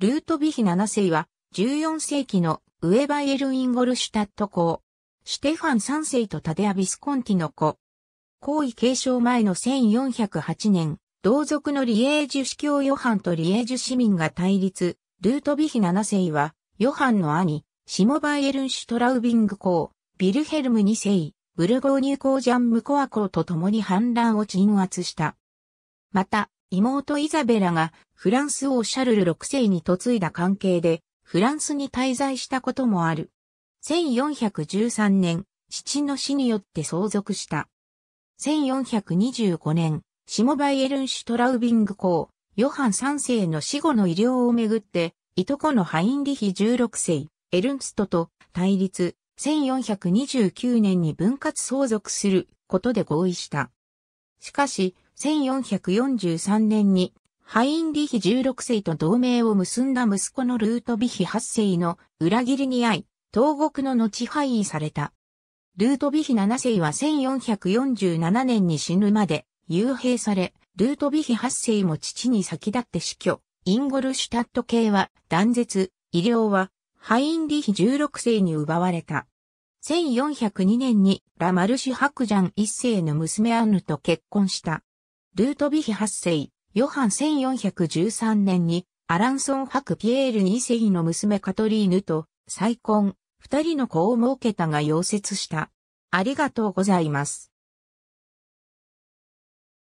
ルートヴィヒ7世は、14世紀のウェバイエル・インゴルシュタット公。シュテファン3世とタデア・ビスコンティの子。皇位継承前の1408年、同族のリエージュ司教ヨハンとリエージュ市民が対立、ルートヴィヒ7世は、ヨハンの兄、シモバイエルン・シュトラウビング公、ビルヘルム2世、ブルゴーニュ公ジャン・ムコア公と共に反乱を鎮圧した。また、妹イザベラがフランス王シャルル6世に嫁いだ関係で、フランスに滞在したこともある。1413年、父の死によって相続した。1425年、下バイエルンシュトラウビング公、ヨハン3世の死後の医療をめぐって、いとこのハインリヒ16世、エルンストと対立、1429年に分割相続することで合意した。しかし、1443年にハインリヒ16世と同盟を結んだ息子のルートヴィヒ8世の裏切りに遭い、東国の後廃位された。ルートヴィヒ7世は1447年に死ぬまで幽閉され、ルートヴィヒ8世も父に先立って死去。インゴルシュタット系は断絶、医療はハインリヒ16世に奪われた。1402年にラマルシュ・ハクジャン1世の娘アンヌと結婚した。ルートヴィヒ8世。ヨハン1413年にアランソンク・ピエール2世の娘カトリーヌと再婚、二人の子を設けたが溶接した。ありがとうございます。